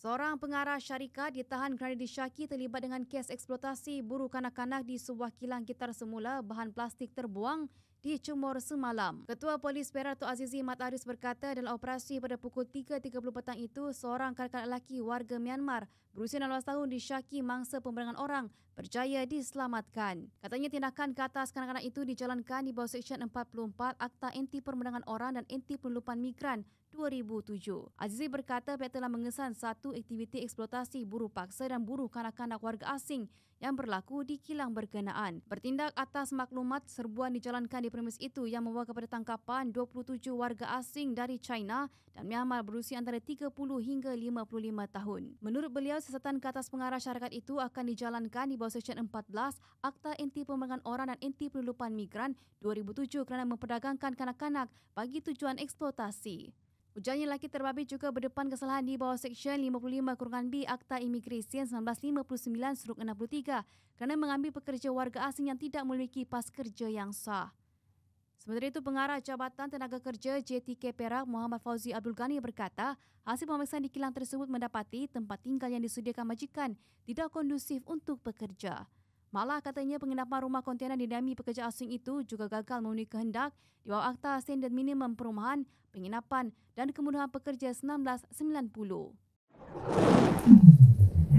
Seorang pengarah syarikat ditahan kerana disyaki terlibat dengan kes eksploitasi buruh kanak-kanak di sebuah kilang gitar semula bahan plastik terbuang di Cumor semalam. Ketua Polis Perak Tok Azizi Mat Aris berkata dalam operasi pada pukul 3.30 petang itu, seorang kanak-kanak lelaki warga Myanmar berusia 16 tahun disyaki mangsa pemberangan orang berjaya diselamatkan. Katanya tindakan ke atas kanak-kanak itu dijalankan di bawah Seksyen 44 Akta Anti Pemberangan Orang dan Anti Penelupan Migran 2007. Azizi berkata pihak telah mengesan satu aktiviti eksploitasi buruh paksa dan buruh kanak-kanak warga asing yang berlaku di kilang berkenaan. Bertindak atas maklumat serbuan dijalankan di premis itu yang membawa kepada tangkapan 27 warga asing dari China dan Myanmar berusia antara 30 hingga 55 tahun. Menurut beliau, siasatan ke atas pengarah syarikat itu akan dijalankan di bawah Seksyen 14 Akta Inti Pemegangan Orang dan Inti Penelupan Migran 2007 kerana memperdagangkan kanak-kanak bagi tujuan eksploitasi. Ujarnya lelaki terbabit juga berdepan kesalahan di bawah Seksyen 55-B Akta Imigresen 1959-63 kerana mengambil pekerja warga asing yang tidak memiliki pas kerja yang sah. Sementara itu, pengarah Jabatan Tenaga Kerja JTK Perak Muhammad Fauzi Abdul Ghani berkata, hasil pemeriksaan di kilang tersebut mendapati tempat tinggal yang disediakan majikan tidak kondusif untuk pekerja. Malah katanya penginapan rumah kontena dinami pekerja asing itu juga gagal memenuhi kehendak di bawah Akta Standard Minimum Perumahan, Penginapan dan Kemudahan Pekerja 1990.